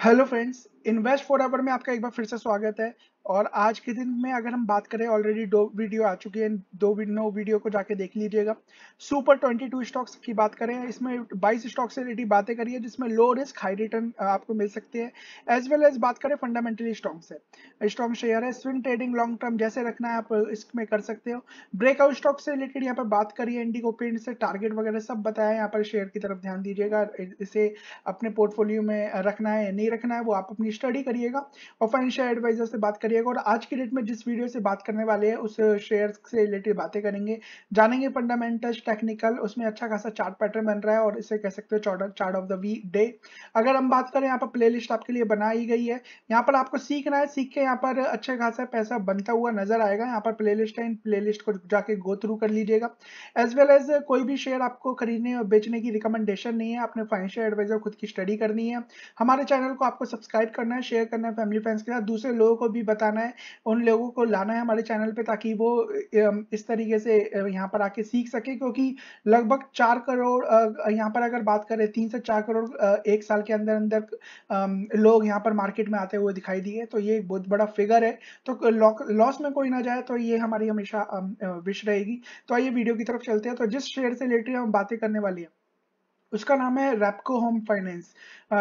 hello friends invest forever में आपका एक बार फिर से स्वागत है और आज के दिन में अगर हम बात करें ऑलरेडी दो वीडियो आ चुकी है दो नौ वीडियो को जाके देख लीजिएगा सुपर 22 स्टॉक्स की बात करें इसमें 22 स्टॉक्स से रिलेटेड बातें करी है जिसमें लो रिस्क हाई रिटर्न आपको मिल सकती है एज वेल एज बात करें फंडामेंटली स्ट्रॉन्ग से स्ट्रॉन्ग शेयर है स्विंग ट्रेडिंग लॉन्ग टर्म जैसे रखना है आप इसमें कर सकते हो ब्रेकआउट स्टॉक से रिलेटेड यहाँ पर बात करिए है इंडिगो पेंट से टारगेट वगैरह सब बताया है यहाँ पर शेयर की तरफ ध्यान दीजिएगा इसे अपने पोर्टफोलियो में रखना है नहीं रखना है वो आप अपनी स्टडी करिएगा और फाइनेंशियल एडवाइजर से बात करिएगा और आज की डेट में जिस वीडियो से बात करने वाले हैं उस शेयर से रिलेटेड बातें करेंगे जानेंगे फंडामेंटल्स टेक्निकल उसमें अच्छा खासा चार्ट पैटर्न बन रहा है और इसे कह सकते हो chart of the V day अगर हम बात करें यहाँ पर प्ले आपके लिए बनाई गई है यहाँ पर आपको सीखना है सीख के यहाँ पर अच्छा खासा पैसा बनता हुआ नजर आएगा यहाँ पर प्ले लिस्ट है इन प्ले को जाके गो थ्रू कर लीजिएगा एज वेल एज कोई भी शेयर आपको खरीदने और बेचने की रिकमेंडेशन नहीं है आपने फाइनेंशियल एडवाइजर खुद की स्टडी करनी है हमारे चैनल को आपको सब्सक्राइब करना है शेयर करना है फैमिली फ्रेंड्स के साथ दूसरे लोगों को भी बताना है उन लोगों को लाना है हमारे चैनल पे ताकि वो इस तरीके से यहाँ पर आके सीख सके क्योंकि लगभग चार करोड़ यहाँ पर अगर बात करें तीन से चार करोड़ एक साल के अंदर अंदर लोग यहाँ पर मार्केट में आते हुए दिखाई दिए तो ये बहुत बड़ा फिगर है तो लॉस में कोई ना जाए तो ये हमारी हमेशा विश रहेगी तो आइए वीडियो की तरफ चलते हैं तो जिस शेयर से रिलेटेड हम बातें करने वाली हैं उसका नाम है रेपको होम फाइनेंस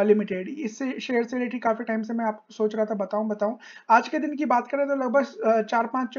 लिमिटेड इससे शेयर से रिलेटेड काफ़ी टाइम से मैं आप सोच रहा था बताऊं बताऊं आज के दिन की बात करें तो लगभग चार पाँच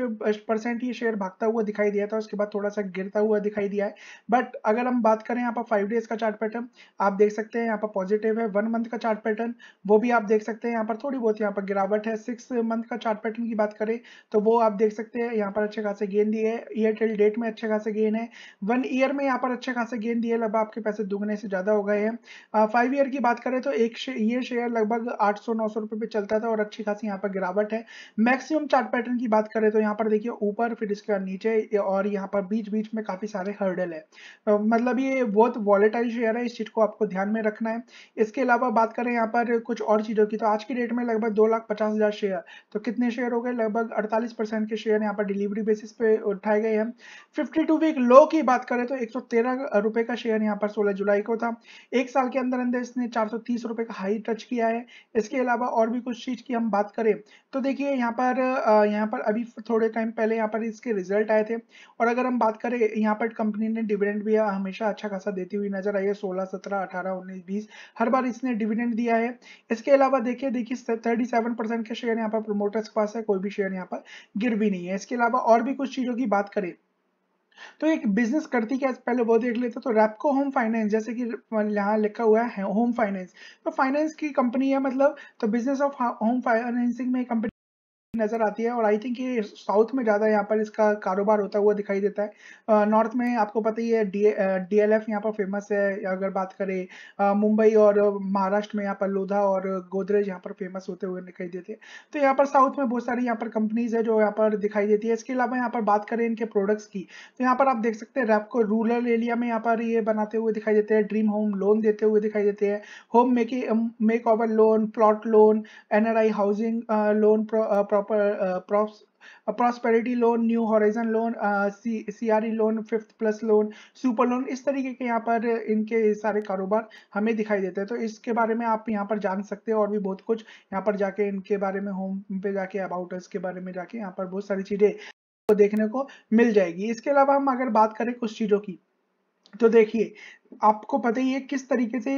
परसेंट ये शेयर भागता हुआ दिखाई दिया था उसके बाद थोड़ा सा गिरता हुआ दिखाई दिया है बट अगर हम बात करें यहाँ पर फाइव डेज का चार्ट पैटर्न आप देख सकते हैं यहाँ पर पॉजिटिव है वन मंथ का चार्ट पैटर्न वो भी आप देख सकते हैं यहाँ पर थोड़ी बहुत यहाँ पर गिरावट है सिक्स मंथ का चार्ट पैटर्न की बात करें तो वो आप देख सकते हैं यहाँ पर अच्छे खासे गेंद दिए है ईयर टिल डेट में अच्छे खासे गेंद है वन ईयर में यहाँ पर अच्छे खासे गेंद दिए लगभग आपके पैसे दुगने से ज़्यादा हो गए हैं फाइव ईयर की बात करें तो एक ये शेयर लगभग 800-900 रुपए पे चलता था और अच्छी खासी यहाँ पर गिरावट है मैक्सिमम चार्ट पैटर्न की बात करें तो यहाँ पर देखिए ऊपर फिर इसके बाद नीचे और यहाँ पर बीच बीच में काफ़ी सारे हर्डल है मतलब ये बहुत वॉलेटाइल शेयर है इस चीज़ को आपको ध्यान में रखना है इसके अलावा बात करें यहाँ पर कुछ और चीज़ों की तो आज की डेट में लगभग दो लाख पचास हज़ार शेयर तो कितने शेयर हो गए लगभग अड़तालीस परसेंट के शेयर यहाँ पर डिलीवरी बेसिस पे उठाए गए हैं 52 वीक लो की बात करें तो एक सौ का शेयर यहाँ पर 16 जुलाई को था एक साल के अंदर अंदर इसने चार रुपए का हाई टच किया है इसके अलावा और भी कुछ चीज की हम बात करें तो देखिए यहाँ पर यहाँ पर अभी थोड़े टाइम पहले यहाँ पर इसके रिजल्ट आए थे और अगर हम बात करें यहाँ पर कंपनी ने डिविडेंड भी हमेशा अच्छा खासा देती हुई नजर आई है सोलह सत्रह अठारह उन्नीस बीस हर बार इसने डिविडेंड दिया है इसके अलावा देखिए देखिए थर्टी सेवन परसेंट के शेयर यहाँ पर प्रोमोटर्स के पास है कोई भी शेयर यहाँ पर गिर भी नहीं है इसके अलावा और भी कुछ चीजों की बात करें तो एक बिजनेस करती क्या पहले वो देख लेते तो रेपको होम फाइनेंस जैसे कि यहाँ लिखा हुआ है होम फाइनेंस तो फाइनेंस की कंपनी है मतलब तो बिजनेस ऑफ होम फाइनेंसिंग में कंपनी नज़र आती है और आई थिंक ये साउथ में ज़्यादा यहाँ पर इसका कारोबार होता हुआ दिखाई देता है नॉर्थ में आपको पता ही है डी एल यहाँ पर फेमस है अगर बात करें मुंबई और महाराष्ट्र में यहाँ पर लोधा और गोदरेज यहाँ पर फेमस होते हुए दिखाई देते हैं तो यहाँ पर साउथ में बहुत सारी यहाँ पर कंपनीज है जो यहाँ पर दिखाई देती है इसके अलावा यहाँ पर बात करें इनके प्रोडक्ट्स की तो यहाँ पर आप देख सकते हैं रैपको रूरल एरिया में यहाँ पर ये बनाते हुए दिखाई देते हैं ड्रीम होम लोन देते हुए दिखाई देते हैं home making make over loan plot loan NRI housing loan property prosperity loan new horizon loan C R E loan fifth plus loan super loan इस तरीके के यहाँ पर इनके सारे कारोबार हमें दिखाई देते हैं तो इसके बारे में आप यहाँ पर जान सकते हैं और भी बहुत कुछ यहाँ पर जाके इनके बारे में होम पे जाके अबाउट के बारे में जाके यहाँ पर बहुत सारी चीज़ें को देखने को मिल जाएगी इसके अलावा हम अगर बात करें कुछ चीज़ों की तो देखिए आपको पता ही है किस तरीके से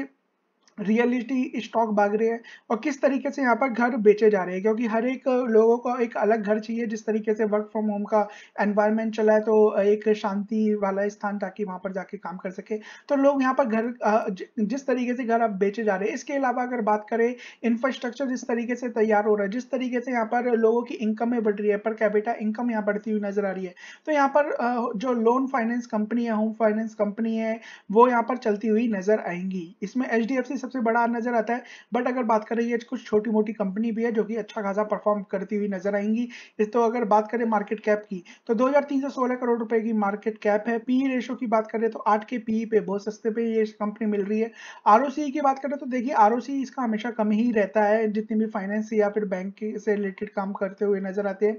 रियलिटी स्टॉक भाग रहे हैं और किस तरीके से यहाँ पर घर बेचे जा रहे हैं क्योंकि हर एक लोगों को एक अलग घर चाहिए जिस तरीके से वर्क फ्रॉम होम का एनवायरनमेंट चला है तो एक शांति वाला स्थान ताकि वहाँ पर जाके काम कर सके तो लोग यहाँ पर घर जिस तरीके से घर अब बेचे जा रहे हैं इसके अलावा अगर बात करें इंफ्रास्ट्रक्चर जिस तरीके से तैयार हो रहा है जिस तरीके से यहाँ पर लोगों की इनकम में बढ़ रही है पर कैपिटा इनकम यहाँ बढ़ती हुई नजर आ रही है तो यहाँ पर जो लोन फाइनेंस कंपनी है होम फाइनेंस कंपनी है वो यहाँ पर चलती हुई नजर आएंगी इसमें एच डी एफ सी सबसे बड़ा नजर आता है बट अगर बात करें ये कुछ छोटी मोटी कंपनी भी है जो कि अच्छा खासा परफॉर्म करती हुई नजर आएंगी इस तो अगर बात करें मार्केट कैप की तो 2316 करोड़ रुपए की मार्केट कैप है पीई रेशो e की बात करें तो आठ के पीई e पे बहुत सस्ते पे ये कंपनी मिल रही है आर e की बात करें तो देखिए आर इसका हमेशा कम ही रहता है जितनी भी फाइनेंस या फिर बैंक से रिलेटेड काम करते हुए नजर आते हैं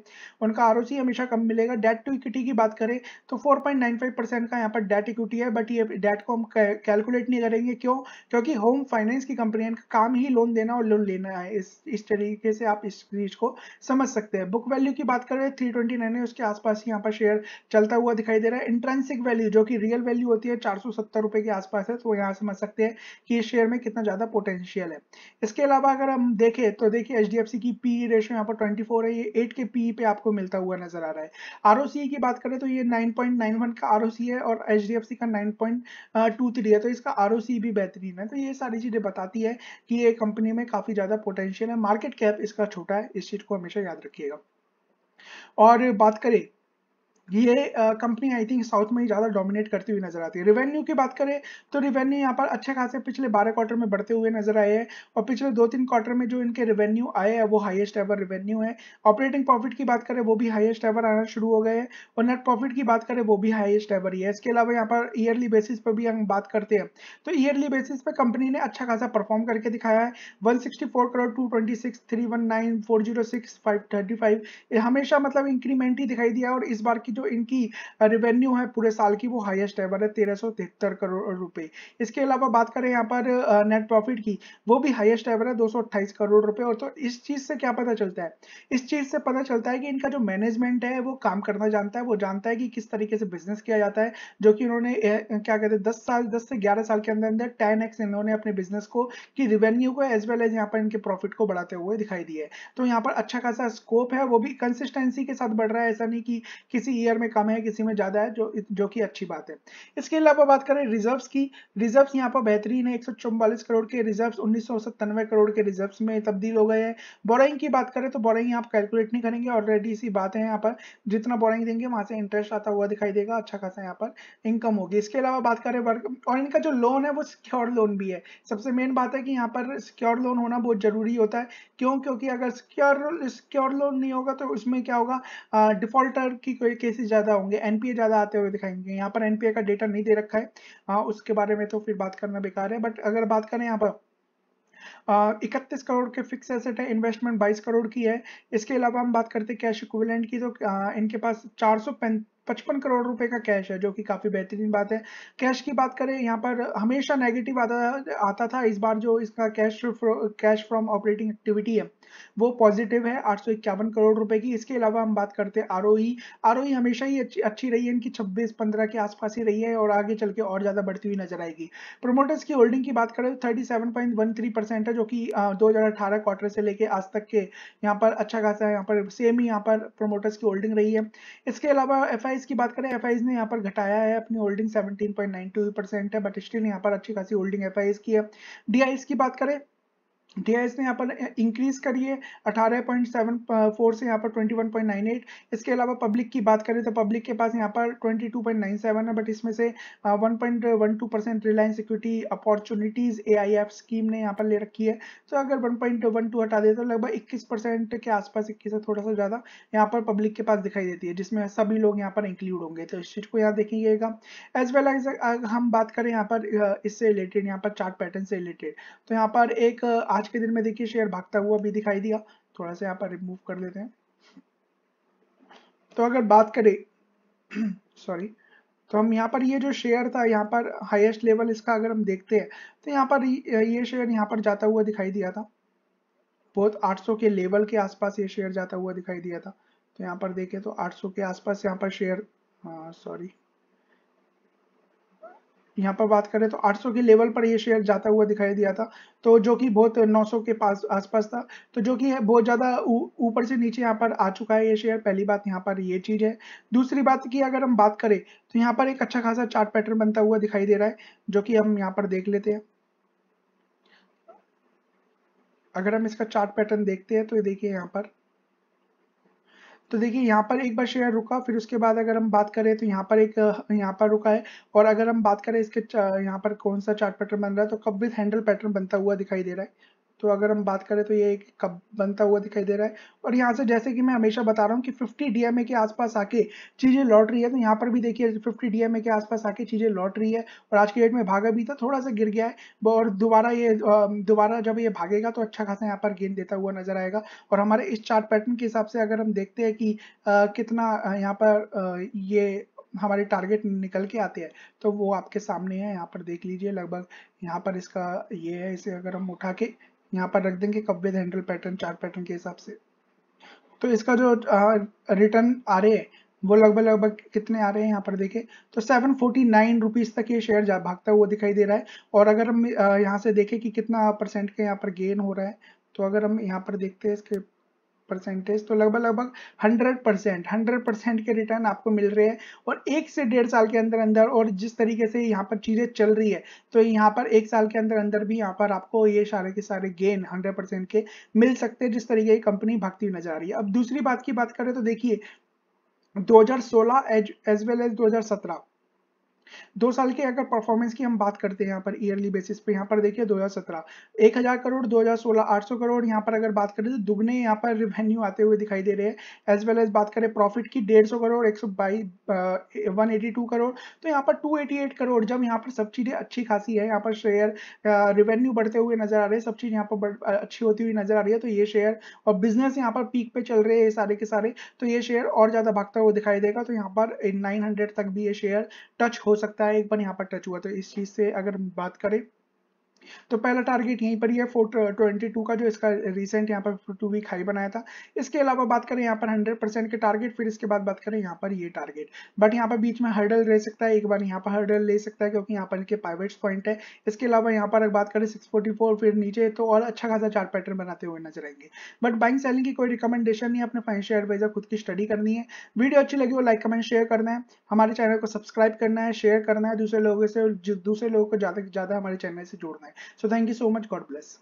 उनका आर हमेशा कम मिलेगा डेट टू इक्विटी की बात करें तो 4.95 परसेंट का यहाँ पर डेट इक्विटी है बट ये डेट को हम कैलकुलेट नहीं करेंगे क्यों क्योंकि होम फाइनेंस की कंपनियां का काम ही लोन देना और लोन लेना है इस इस तरीके से आप इस चीज को समझ सकते हैं बुक वैल्यू की बात करें थ्री ट्वेंटी नाइन है उसके आसपास यहाँ पर शेयर चलता हुआ दिखाई दे रहा है इंट्रेंसिक वैल्यू जो कि रियल वैल्यू होती है चार सौ सत्तर रुपए के आसपास है तो यहाँ समझ सकते हैं कि इस शेयर में कितना ज्यादा पोटेंशियल है इसके अलावा अगर हम देखें तो देखिए एच की पी रेशो e यहाँ पर ट्वेंटी फोर है ये एट के पी e पे आपको मिलता हुआ नजर आ रहा है आर e की बात करें तो ये नाइन पॉइंट नाइन वन का आर है और एच का नाइन पॉइंट टू थ्री है तो इसका आर भी बेहतरीन है तो ये सारी चीज़ें बताती है कि ये कंपनी में काफ़ी ज़्यादा पोटेंशियल है मार्केट कैप इसका छोटा है इस चीज़ को हमेशा याद रखिएगा और बात करें ये कंपनी आई थिंक साउथ में ही ज़्यादा डोमिनेट करती हुई नजर आती है रिवेन्यू की बात करें तो रिवेन्यू यहाँ पर अच्छे खासे पिछले बारह क्वार्टर में बढ़ते हुए नजर आए हैं और पिछले दो तीन क्वार्टर में जो इनके रेवेन्यू आए हैं वो हाइएस्ट एवर रेवेन्यू है ऑपरेटिंग प्रॉफिट की बात करें वो भी हाइएस्ट एवर आना शुरू हो गए हैं और नेट प्रॉफिट की बात करें वो भी हाइएस्ट एवर ही है इसके अलावा यहाँ पर ईयरली बेसिस पर भी हम बात करते हैं तो ईयरली बेसिस पर कंपनी ने अच्छा खासा परफॉर्म करके दिखाया है वन करोड़ टू ट्वेंटी हमेशा मतलब इंक्रीमेंट ही दिखाई दिया और इस बार की जो जो इनकी रेवेन्यू है पूरे साल की वो हाईएस्ट है बने तेरह करोड़ रुपए इसके अलावा बात करें यहाँ पर नेट प्रॉफिट की वो भी हाईएस्ट एवर है दो करोड़ रुपए और तो इस चीज से क्या पता चलता है इस चीज से पता चलता है कि इनका जो मैनेजमेंट है वो काम करना जानता है वो जानता है कि किस तरीके से बिजनेस किया जाता है जो कि उन्होंने क्या कहते हैं दस साल दस से ग्यारह साल के अंदर अंदर टेन एक्स इन्होंने अपने बिजनेस को की रिवेन्यू को एज वेल एज यहाँ पर इनके प्रॉफिट को बढ़ाते हुए दिखाई दिए तो यहाँ पर अच्छा खासा स्कोप है वो भी कंसिस्टेंसी के साथ बढ़ रहा है ऐसा नहीं कि किसी ईयर शेयर में कम है किसी में ज्यादा है जो जो कि अच्छी बात है इसके अलावा बात करें रिजर्व्स की रिजर्व्स यहाँ पर बेहतरीन है एक करोड़ के रिजर्व्स उन्नीस करोड़ के रिजर्व्स में तब्दील हो गए हैं बोराइंग की बात करें तो बोराइंग आप कैलकुलेट नहीं करेंगे ऑलरेडी इसी बात है यहाँ पर जितना बोराइंग देंगे वहां से इंटरेस्ट आता हुआ दिखाई देगा अच्छा खासा यहाँ पर इनकम होगी इसके अलावा बात करें वर्क और इनका जो लोन है वो सिक्योर लोन भी है सबसे मेन बात है कि यहाँ पर सिक्योर लोन होना बहुत जरूरी होता है क्यों क्योंकि अगर सिक्योर सिक्योर लोन नहीं होगा तो उसमें क्या होगा डिफॉल्टर की कोई केसेस ज़्यादा होंगे एनपीए ज़्यादा आते हुए दिखाएंगे यहाँ पर एनपीए का डेटा नहीं दे रखा है हाँ उसके बारे में तो फिर बात करना बेकार है बट अगर बात करें यहाँ पर इकतीस करोड़ के फिक्स एसेट है इन्वेस्टमेंट 22 करोड़ की है इसके अलावा हम बात करते हैं कैश इक्विवेलेंट की तो आ, इनके पास चार सौ पचपन करोड़ रुपए का कैश है जो कि काफ़ी बेहतरीन बात है कैश की बात करें यहाँ पर हमेशा नेगेटिव आता आता था इस बार जो इसका cash cash from operating activity है वो पॉजिटिव है आठ करोड़ रुपए की इसके अलावा हम बात करते हैं आर ओ e। e हमेशा ही अच्छी अच्छी रही है इनकी छब्बीस पंद्रह के आसपास ही रही है और आगे चल के और ज़्यादा बढ़ती हुई नजर आएगी प्रोमोटर्स की होल्डिंग की बात करें तो थर्टी परसेंट है जो कि दो क्वार्टर से लेके आज तक के यहाँ पर अच्छा खासा है यहाँ पर सेम ही यहाँ पर प्रोमोटर्स की होल्डिंग रही है इसके अलावा एफ की बात करें एफ ने यहाँ पर घटाया है अपनी होल्डिंग 17.92 परसेंट है बट स्टिल यहाँ पर अच्छी खासी होल्डिंग एफ की है डी की बात करें डीआईएस ने यहाँ पर इंक्रीज करी है अठारह पॉइंट सेवन फोर से यहाँ पर twenty one point nine eight इसके अलावा पब्लिक की बात करें तो पब्लिक के पास यहाँ पर twenty two point nine seven है बट इसमें से one point one two percent Reliance security opportunities A I F scheme ने यहाँ पर ले रखी है तो अगर वन पॉइंट वन टू हटा दे तो लगभग इक्कीस परसेंट के आसपास इक्कीस से थोड़ा सा ज़्यादा यहाँ पर पब्लिक के पास दिखाई देती है जिसमें सभी लोग यहाँ पर इंक्लूड होंगे तो इस चीज़ को यहाँ देखिएगा एज वेल एज हम बात करें यहाँ पर इससे रिलेटेड यहाँ पर चार्ट पैटर्न से रिलेटेड तो यहाँ पर एक आज के दिन में देखिए शेयर भागता हुआ भी दिखाई दिया थोड़ा सा यहाँ पर रिमूव कर लेते हैं तो अगर बात करें सॉरी तो हम यहाँ पर ये जो शेयर था यहाँ पर हाईएस्ट लेवल इसका अगर हम देखते हैं तो यहाँ पर ये शेयर यहाँ पर जाता हुआ दिखाई दिया था बहुत 800 के लेवल के आसपास ये शेयर जाता हुआ दिखाई दिया था तो यहाँ पर देखें तो 800 के आसपास यहाँ पर शेयर सॉरी हाँ, यहाँ पर बात करें तो 800 के लेवल पर ये शेयर जाता हुआ दिखाई दिया था तो जो कि बहुत 900 के पास आसपास था तो जो कि बहुत ज़्यादा ऊपर से नीचे यहाँ पर आ चुका है ये शेयर पहली बात यहाँ पर ये चीज़ है दूसरी बात की अगर हम बात करें तो यहाँ पर एक अच्छा खासा चार्ट पैटर्न बनता हुआ दिखाई दे रहा है जो कि हम यहाँ पर देख लेते हैं अगर हम इसका चार्ट पैटर्न देखते हैं तो देखिए यहाँ पर तो देखिए यहाँ पर एक बार शेयर रुका फिर उसके बाद अगर हम बात करें तो यहाँ पर एक यहाँ पर रुका है और अगर हम बात करें इसके यहाँ पर कौन सा चार्ट पैटर्न बन रहा है तो कब विथ हैंडल पैटर्न बनता हुआ दिखाई दे रहा है तो अगर हम बात करें तो ये एक कप बनता हुआ दिखाई दे रहा है और यहाँ से जैसे कि मैं हमेशा बता रहा हूँ कि 50 डीएमए के आसपास आके चीज़ें लौट रही है तो यहाँ पर भी देखिए 50 डीएमए के आसपास आके चीज़ें लौट रही है और आज के डेट में भागा भी था थोड़ा सा गिर गया है और दोबारा ये दोबारा जब ये भागेगा तो अच्छा खासा यहाँ पर गेंद देता हुआ नजर आएगा और हमारे इस चार्ट पैटर्न के हिसाब से अगर हम देखते हैं कि कितना यहाँ पर ये हमारे टारगेट निकल के आते हैं तो वो आपके सामने है यहाँ पर देख लीजिए लगभग यहाँ पर इसका ये है इसे अगर हम उठा के यहाँ पर रख देंगे कब विद हैंडल पैटर्न चार पैटर्न के हिसाब से तो इसका जो रिटर्न आ रहे है वो लगभग लगभग कितने आ रहे हैं यहाँ पर देखे तो सेवन फोर्टी नाइन रुपीज़ तक ये शेयर जा भागता हुआ दिखाई दे रहा है और अगर हम यहाँ से देखें कि कितना परसेंट के यहाँ पर गेन हो रहा है तो अगर हम यहाँ पर देखते हैं इसके परसेंटेज तो लगभग लगभग हंड्रेड परसेंट हंड्रेड परसेंट के रिटर्न आपको मिल रहे हैं और एक से डेढ़ साल के अंदर अंदर और जिस तरीके से यहाँ पर चीज़ें चल रही है तो यहाँ पर एक साल के अंदर अंदर भी यहाँ पर आपको ये सारे के सारे गेन हंड्रेड के मिल सकते हैं जिस तरीके की कंपनी भागती हुई नजर आ रही है अब दूसरी बात की बात करें तो देखिए 2016 एज एज वेल एज 2017 दो साल के अगर परफॉर्मेंस की हम बात करते हैं यहाँ पर ईयरली बेसिस पे यहाँ पर देखिए 2017 एक हजार करोड़ 2016 800 करोड़ यहाँ पर अगर बात करें तो दुगने यहाँ पर रिवेन्यू आते हुए दिखाई दे रहे हैं एज वेल एज बात करें प्रॉफिट की डेढ़ करोड़ 122 182 करोड़ तो यहाँ पर 288 करोड़ जब यहाँ पर सब चीज़ें अच्छी खासी है यहाँ पर शेयर रिवेन्यू बढ़ते हुए नजर आ रहे हैं सब चीज़ यहाँ पर अच्छी होती हुई नजर आ रही है तो ये शेयर और बिजनेस यहाँ पर पीक पे चल रहे हैं सारे के सारे तो ये शेयर और ज़्यादा भागता हुआ दिखाई देगा तो यहाँ पर नाइन तक भी ये शेयर टच हो सकता है एक बार यहाँ पर टच हुआ तो इस चीज़ से अगर बात करें तो पहला टारगेट यहीं पर ही है फोर ट्वेंटी टू का जो इसका रिसेंट यहाँ पर टू वीक हाई बनाया था इसके अलावा बात करें यहाँ पर हंड्रेड परसेंट के टारगेट फिर इसके बाद बात करें यहाँ पर ये टारगेट बट यहाँ पर बीच में हर्डल रह सकता है एक बार यहाँ पर हर्डल ले सकता है क्योंकि यहाँ पर इनके पाइवेट्स पॉइंट है इसके अलावा यहाँ पर बात करें सिक्स फिर नीचे तो और अच्छा खासा चार पैटर्न बनाते हुए नजर आएंगे बट बाइंग सेलिंग की कोई रिकमेंडेशन नहीं अपने फाइनेंशियल एडवाइजर खुद की स्टडी करनी है वीडियो अच्छी लगी हो लाइक कमेंट शेयर करना है हमारे चैनल को सब्सक्राइब करना है शेयर करना है दूसरे लोगों से दूसरे लोगों को ज़्यादा से ज़्यादा हमारे चैनल से जोड़ना है So thank you so much. God bless.